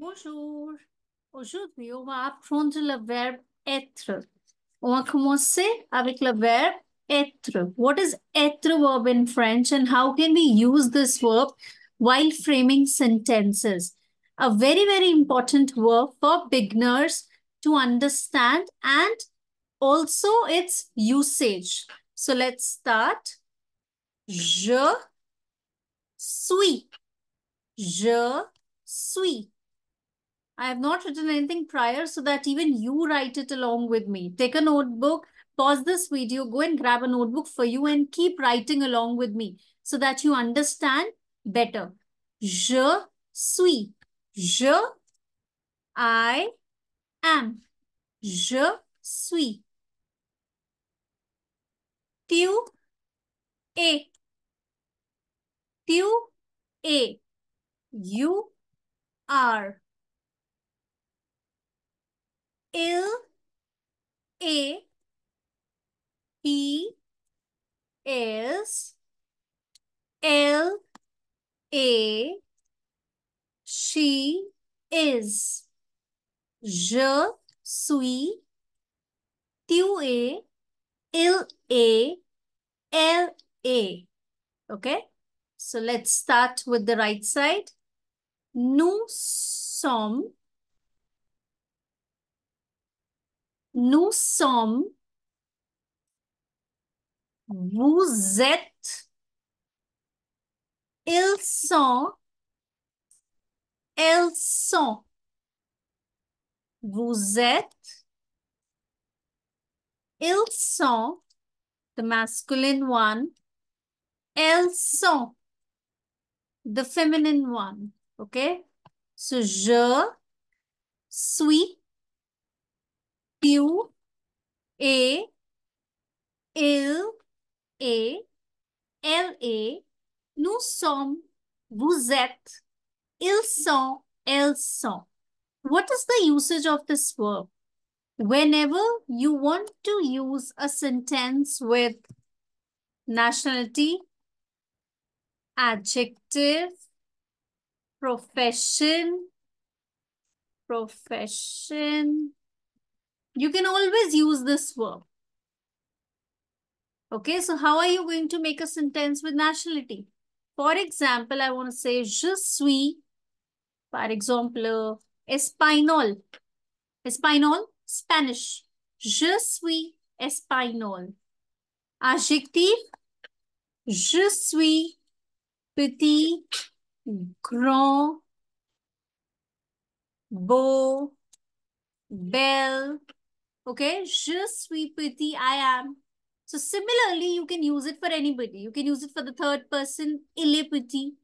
Bonjour. Aujourd'hui, on va apprendre le verbe être. On va commencer avec le verbe être. What is être verb in French and how can we use this verb while framing sentences? A very, very important verb for beginners to understand and also its usage. So let's start. Je suis. Je suis. I have not written anything prior so that even you write it along with me. Take a notebook, pause this video, go and grab a notebook for you and keep writing along with me so that you understand better. Je suis. Je, I am. Je suis. Tu es. Tu es. You are ill a he is l a she is je suis tu a L A L A. il okay so let's start with the right side nous sommes nous sommes, vous êtes, ils sont, elles sont. Vous êtes, ils sont, the masculine one, elles sont, the feminine one. OK? Ce je suis, Q A L A L A Nous sommes, vous êtes, ils sont, elles sont. What is the usage of this verb? Whenever you want to use a sentence with nationality, adjective, profession, profession, you can always use this verb. Okay, so how are you going to make a sentence with nationality? For example, I want to say, je suis, par exemple, espagnol. Espagnol, Spanish. Je suis espagnol. Adjectif, je suis petit, grand, beau, belle, Okay, je suis petit. I am. So similarly, you can use it for anybody. You can use it for the third person. Il est petit.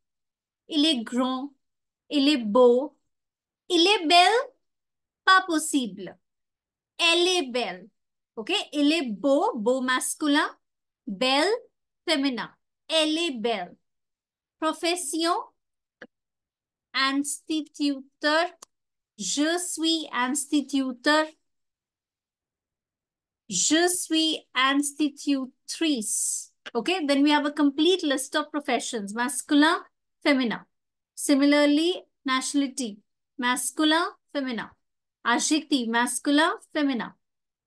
Il est grand. Il est beau. Il est belle. Pas possible. Elle est belle. Okay, il est beau, beau masculin. Belle, féminin. Elle est belle. Profession, instituteur. Je suis instituteur. Je suis institutrice. Okay, then we have a complete list of professions. masculine, feminine. Similarly, nationality. masculine, feminine. Ashikti, masculine, feminine.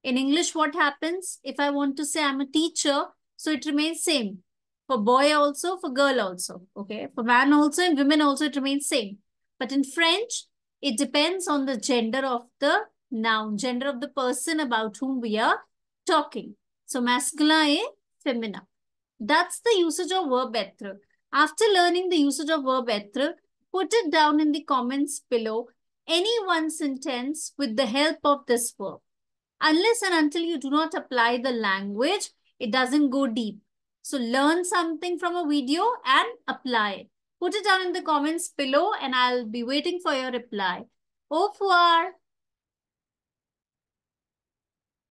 In English, what happens? If I want to say I'm a teacher, so it remains same. For boy also, for girl also. Okay, for man also and women also, it remains same. But in French, it depends on the gender of the noun, gender of the person about whom we are talking. So masculine, e femina. That's the usage of verb etre. After learning the usage of verb etre, put it down in the comments below any one sentence with the help of this verb. Unless and until you do not apply the language, it doesn't go deep. So learn something from a video and apply it. Put it down in the comments below and I'll be waiting for your reply. Au revoir.